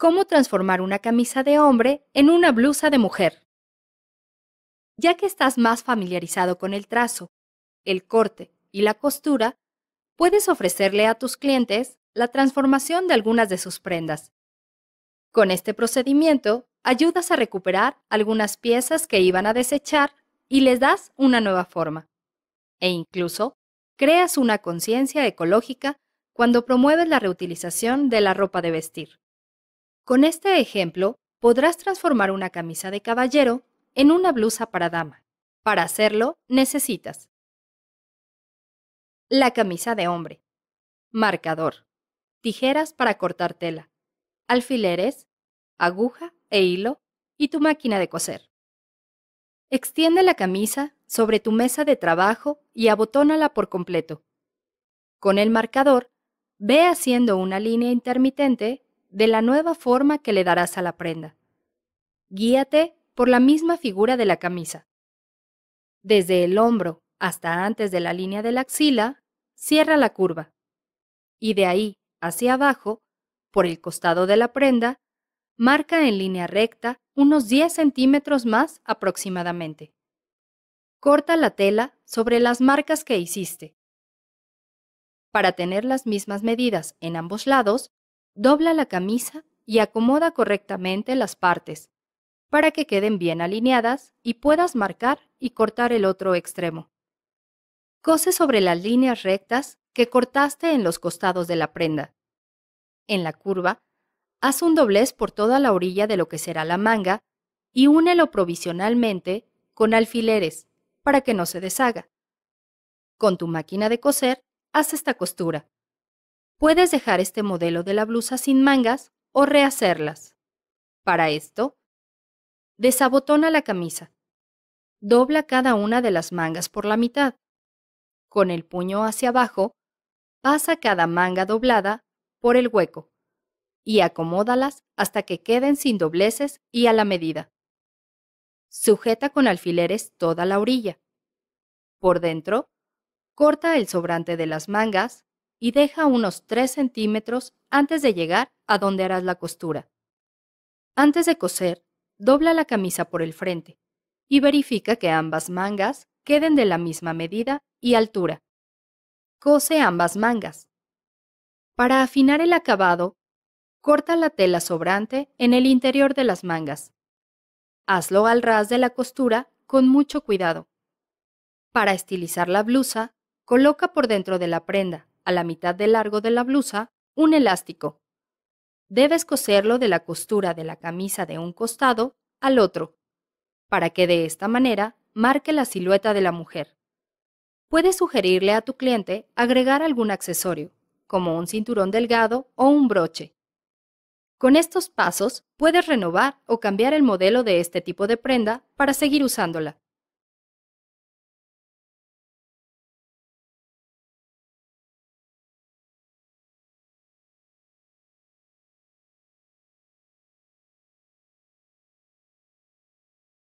cómo transformar una camisa de hombre en una blusa de mujer. Ya que estás más familiarizado con el trazo, el corte y la costura, puedes ofrecerle a tus clientes la transformación de algunas de sus prendas. Con este procedimiento, ayudas a recuperar algunas piezas que iban a desechar y les das una nueva forma. E incluso, creas una conciencia ecológica cuando promueves la reutilización de la ropa de vestir. Con este ejemplo, podrás transformar una camisa de caballero en una blusa para dama. Para hacerlo, necesitas la camisa de hombre, marcador, tijeras para cortar tela, alfileres, aguja e hilo y tu máquina de coser. Extiende la camisa sobre tu mesa de trabajo y abotónala por completo. Con el marcador, ve haciendo una línea intermitente de la nueva forma que le darás a la prenda. Guíate por la misma figura de la camisa. Desde el hombro hasta antes de la línea de la axila, cierra la curva. Y de ahí hacia abajo, por el costado de la prenda, marca en línea recta unos 10 centímetros más aproximadamente. Corta la tela sobre las marcas que hiciste. Para tener las mismas medidas en ambos lados, Dobla la camisa y acomoda correctamente las partes para que queden bien alineadas y puedas marcar y cortar el otro extremo. Cose sobre las líneas rectas que cortaste en los costados de la prenda. En la curva, haz un doblez por toda la orilla de lo que será la manga y únelo provisionalmente con alfileres para que no se deshaga. Con tu máquina de coser, haz esta costura. Puedes dejar este modelo de la blusa sin mangas o rehacerlas. Para esto, desabotona la camisa. Dobla cada una de las mangas por la mitad. Con el puño hacia abajo, pasa cada manga doblada por el hueco y acomódalas hasta que queden sin dobleces y a la medida. Sujeta con alfileres toda la orilla. Por dentro, corta el sobrante de las mangas y deja unos 3 centímetros antes de llegar a donde harás la costura. Antes de coser, dobla la camisa por el frente y verifica que ambas mangas queden de la misma medida y altura. Cose ambas mangas. Para afinar el acabado, corta la tela sobrante en el interior de las mangas. Hazlo al ras de la costura con mucho cuidado. Para estilizar la blusa, coloca por dentro de la prenda a la mitad del largo de la blusa, un elástico. Debes coserlo de la costura de la camisa de un costado al otro, para que de esta manera marque la silueta de la mujer. Puedes sugerirle a tu cliente agregar algún accesorio, como un cinturón delgado o un broche. Con estos pasos puedes renovar o cambiar el modelo de este tipo de prenda para seguir usándola.